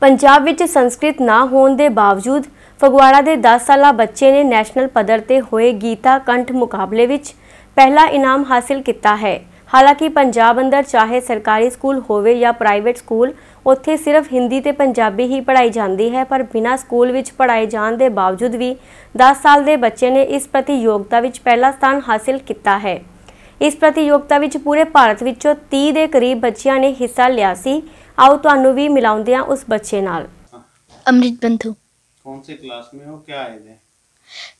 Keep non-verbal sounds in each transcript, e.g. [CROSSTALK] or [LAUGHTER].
ਪੰਜਾਬ ਵਿੱਚ ਸੰਸਕ੍ਰਿਤ ਨਾ ਹੋਣ ਦੇ ਬਾਵਜੂਦ ਫਗਵਾੜਾ ਦੇ 10 ਸਾਲਾ ਬੱਚੇ ਨੇ ਨੈਸ਼ਨਲ ਪੱਧਰ ਤੇ ਹੋਏ ਗੀਤਾ ਕੰਠ ਮੁਕਾਬਲੇ ਵਿੱਚ ਪਹਿਲਾ ਇਨਾਮ ਹਾਸਲ ਕੀਤਾ ਹੈ ਹਾਲਾਂਕਿ ਪੰਜਾਬ ਅੰਦਰ ਚਾਹੇ ਸਰਕਾਰੀ ਸਕੂਲ ਹੋਵੇ ਜਾਂ ਪ੍ਰਾਈਵੇਟ ਸਕੂਲ ਉੱਥੇ ਸਿਰਫ ਹਿੰਦੀ ਤੇ ਪੰਜਾਬੀ ਹੀ ਪੜ੍ਹਾਈ ਜਾਂਦੀ ਹੈ ਪਰ ਬਿਨਾਂ ਸਕੂਲ ਵਿੱਚ ਪੜ੍ਹਾਏ ਜਾਣ ਦੇ ਬਾਵਜੂਦ ਵੀ 10 ਸਾਲ ਦੇ ਬੱਚੇ ਨੇ ਇਸ ਪ੍ਰਤੀਯੋਗਤਾ ਵਿੱਚ ਪਹਿਲਾ ਸਥਾਨ ਹਾਸਲ ਕੀਤਾ ਹੈ ਇਸ ਪ੍ਰਤੀਯੋਗਤਾ ਵਿੱਚ ਪੂਰੇ ਭਾਰਤ ਵਿੱਚੋਂ 30 ਦੇ ਕਰੀਬ ਬੱਚਿਆਂ ਨੇ ਹਿੱਸਾ ਲਿਆ ਸੀ आओ तो भी ਮਿਲਾਉਂਦੇ ਆ ਉਸ ਬੱਚੇ ਨਾਲ अमृत बंधु कौन से क्लास में हो क्या एज है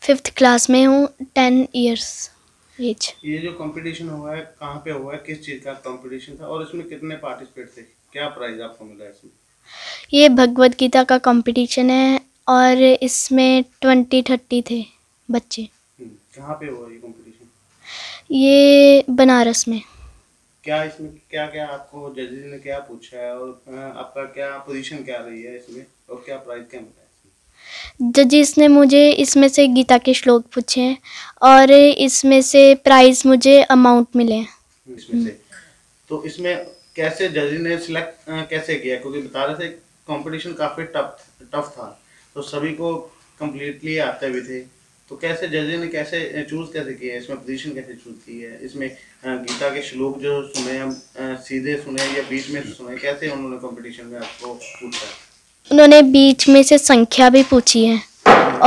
फिफ्थ क्लास में हूँ टेन इयर्स एज ये जो कंपटीशन हुआ है कहाँ पे हुआ है किस चीज़ का कंपटीशन था और इसमें कितने पार्टिसिपेट थे क्या प्राइज आपको मिला इसमें ये भगवत गीता का कंपटीशन है और इसमें ट्वेंटी थर्टी थे बच्चे हम्म, कहाँ पे हुआ ये कंपटीशन ये बनारस में क्या इसमें क्या क्या आपको जजेज ने क्या पूछा है और आपका क्या पोजीशन क्या रही है इसमें और क्या प्राइस क्या मिला जजेस ने मुझे इसमें से गीता के श्लोक पूछे हैं और इसमें से प्राइस मुझे अमाउंट मिले इसमें से तो इसमें कैसे जज ने सिलेक्ट कैसे किया क्योंकि बता रहे थे कंपटीशन काफ़ी टफ टफ था तो सभी को कम्प्लीटली आते भी थे तो कैसे जजे ने कैसे चूज कैसे किया इसमें पोजीशन कैसे चूज की है इसमें गीता के श्लोक जो सुने हम सीधे सुने या बीच में सुने कैसे उन्होंने कंपटीशन में आपको पूछा उन्होंने बीच में से संख्या भी पूछी है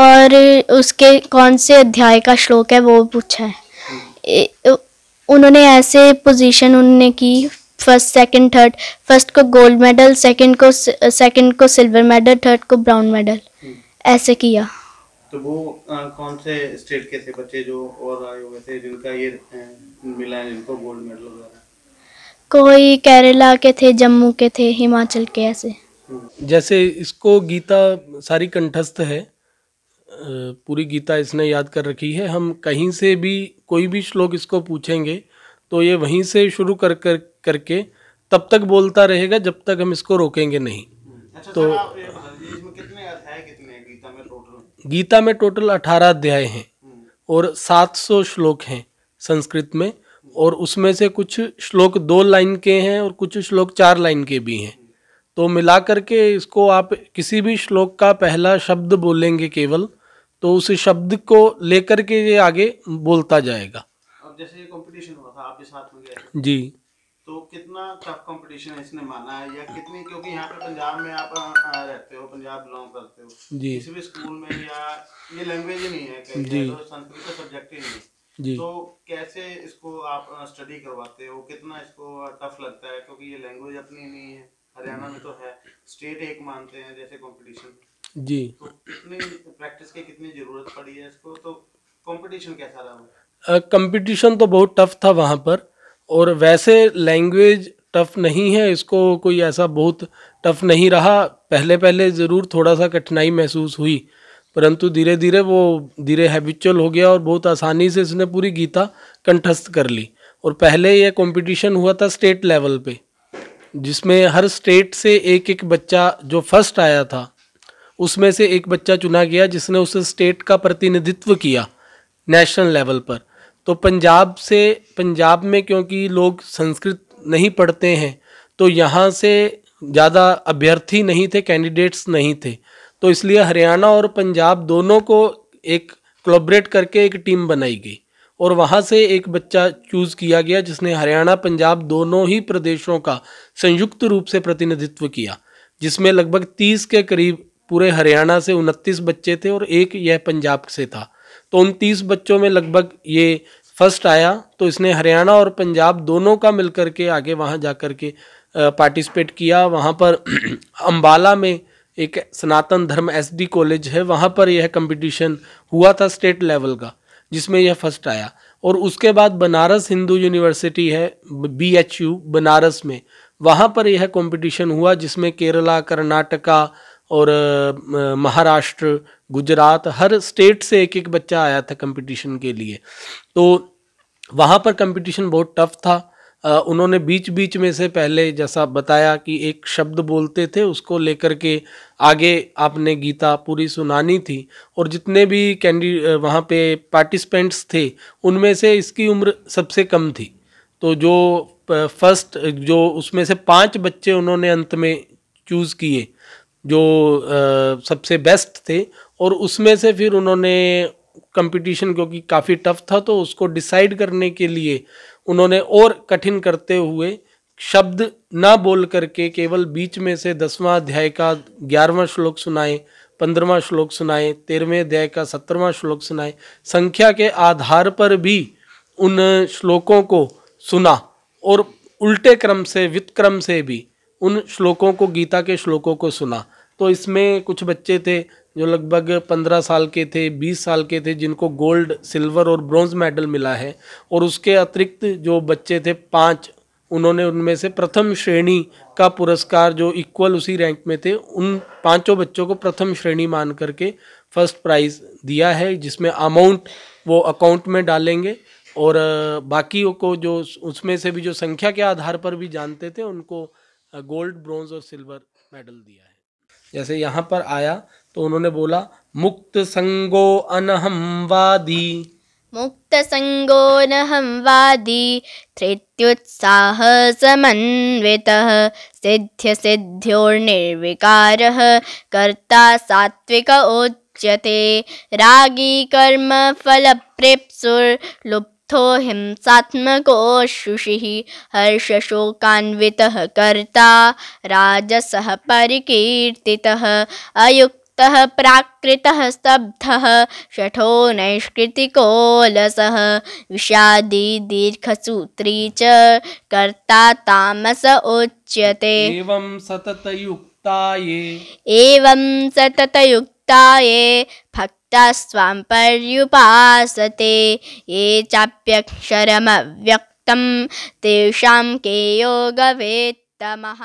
और उसके कौन से अध्याय का श्लोक है वो पूछा है उन्होंने ऐसे पोजीशन उन्होंने की फर्स्ट सेकंड थर्ड फर्स्ट को गोल्ड मेडल सेकंड को सेकंड को सिल्वर मेडल थर्ड को ब्राउन हम्म। मेडल ऐसे किया तो वो आ, कौन से स्टेट के थे बच्चे जो और आए हुए थे जिनका ये मिला है जिनको गोल्ड मेडल वगैरह कोई केरला के थे जम्मू के थे हिमाचल के ऐसे हम्म। जैसे इसको गीता सारी कंठस्थ है पूरी गीता इसने याद कर रखी है हम कहीं से भी कोई भी श्लोक इसको पूछेंगे तो ये वहीं से शुरू कर कर करके तब तक बोलता रहेगा जब तक हम इसको रोकेंगे नहीं अच्छा, तो गीता में टोटल अठारह अध्याय हैं और सात सौ श्लोक हैं संस्कृत में और उसमें से कुछ श्लोक दो लाइन के हैं और कुछ श्लोक चार लाइन के भी हैं तो मिला करके इसको आप किसी भी श्लोक का पहला शब्द बोलेंगे केवल तो उस शब्द को लेकर के ये आगे बोलता जाएगा अब जैसे ये कंपटीशन हुआ था आपके साथ हो गया जी तो कितना टफ कंपटीशन इसने माना है या कितनी क्योंकि यहाँ पे पंजाब में आप रहते हो पंजाब बिलोंग करते हो जी किसी भी स्कूल में या ये लैंग्वेज तो ही नहीं है जी तो संस्कृत का सब्जेक्ट ही नहीं जी तो कैसे इसको आप स्टडी करवाते हो कितना इसको टफ लगता है क्योंकि ये लैंग्वेज अपनी नहीं है हरियाणा में तो है स्टेट एक मानते हैं जैसे कॉम्पिटिशन जी तो कितनी प्रैक्टिस की कितनी जरूरत पड़ी है इसको तो कॉम्पिटिशन कैसा रहा कंपटीशन uh, तो बहुत टफ था वहाँ पर और वैसे लैंग्वेज टफ़ नहीं है इसको कोई ऐसा बहुत टफ़ नहीं रहा पहले पहले ज़रूर थोड़ा सा कठिनाई महसूस हुई परंतु धीरे धीरे वो धीरे हैबिचुअल हो गया और बहुत आसानी से इसने पूरी गीता कंठस्थ कर ली और पहले यह कंपटीशन हुआ था स्टेट लेवल पे जिसमें हर स्टेट से एक एक बच्चा जो फर्स्ट आया था उसमें से एक बच्चा चुना गया जिसने उस स्टेट का प्रतिनिधित्व किया नेशनल लेवल पर तो पंजाब से पंजाब में क्योंकि लोग संस्कृत नहीं पढ़ते हैं तो यहाँ से ज़्यादा अभ्यर्थी नहीं थे कैंडिडेट्स नहीं थे तो इसलिए हरियाणा और पंजाब दोनों को एक कोलोबरेट करके एक टीम बनाई गई और वहाँ से एक बच्चा चूज़ किया गया जिसने हरियाणा पंजाब दोनों ही प्रदेशों का संयुक्त रूप से प्रतिनिधित्व किया जिसमें लगभग तीस के करीब पूरे हरियाणा से उनतीस बच्चे थे और एक यह पंजाब से था तो उनतीस बच्चों में लगभग ये फर्स्ट आया तो इसने हरियाणा और पंजाब दोनों का मिलकर के आगे वहाँ जा कर के पार्टिसिपेट किया वहाँ पर [CLEARS THROAT] अम्बाला में एक सनातन धर्म एसडी कॉलेज है वहाँ पर यह कंपटीशन हुआ था स्टेट लेवल का जिसमें यह फर्स्ट आया और उसके बाद बनारस हिंदू यूनिवर्सिटी है बी एच यू बनारस में वहाँ पर यह कंपटीशन हुआ जिसमें केरला कर्नाटका और महाराष्ट्र गुजरात हर स्टेट से एक एक बच्चा आया था कंपटीशन के लिए तो वहाँ पर कंपटीशन बहुत टफ था आ, उन्होंने बीच बीच में से पहले जैसा बताया कि एक शब्द बोलते थे उसको लेकर के आगे आपने गीता पूरी सुनानी थी और जितने भी कैंडी वहाँ पे पार्टिसिपेंट्स थे उनमें से इसकी उम्र सबसे कम थी तो जो फर्स्ट जो उसमें से पांच बच्चे उन्होंने अंत में चूज़ किए जो आ, सबसे बेस्ट थे और उसमें से फिर उन्होंने कंपटीशन क्योंकि काफ़ी टफ था तो उसको डिसाइड करने के लिए उन्होंने और कठिन करते हुए शब्द ना बोल करके केवल बीच में से दसवां अध्याय का ग्यारहवां श्लोक सुनाए पंद्रवा श्लोक सुनाए तेरहवें अध्याय का सत्रहवा श्लोक सुनाए संख्या के आधार पर भी उन श्लोकों को सुना और उल्टे क्रम से क्रम से भी उन श्लोकों को गीता के श्लोकों को सुना तो इसमें कुछ बच्चे थे जो लगभग पंद्रह साल के थे बीस साल के थे जिनको गोल्ड सिल्वर और ब्रॉन्ज मेडल मिला है और उसके अतिरिक्त जो बच्चे थे पाँच उन्होंने उनमें से प्रथम श्रेणी का पुरस्कार जो इक्वल उसी रैंक में थे उन पांचों बच्चों को प्रथम श्रेणी मान करके फर्स्ट प्राइज़ दिया है जिसमें अमाउंट वो अकाउंट में डालेंगे और बाकी को जो उसमें से भी जो संख्या के आधार पर भी जानते थे उनको गोल्ड ब्रॉन्ज और सिल्वर मेडल दिया है जैसे यहाँ पर आया तो उन्होंने बोला मुक्त संगो अनहम वादी मुक्त संगो नहम वादी धृत्युत्साह समन्वित सिद्ध्य सिद्ध्योर्निर्विकारः कर्ता सात्विक उच्यते रागी कर्म फल प्रेप्सुर्लुप्त अर्थो हिंसात्मको शुषिः हर्षशोकान्वितः कर्ता राजस परकर्ति अयुक्त प्राकृत स्तब्ध शठो नैष्कृतिकोलस विषादी दीर्घसूत्री च कर्ता तामस उच्यते सततयुक्ता सततयुक्ता एवं तस्त्वां पर्युपासते ये चाप्यक्षरमव्यक्तं तेषां के योगवेत्तमः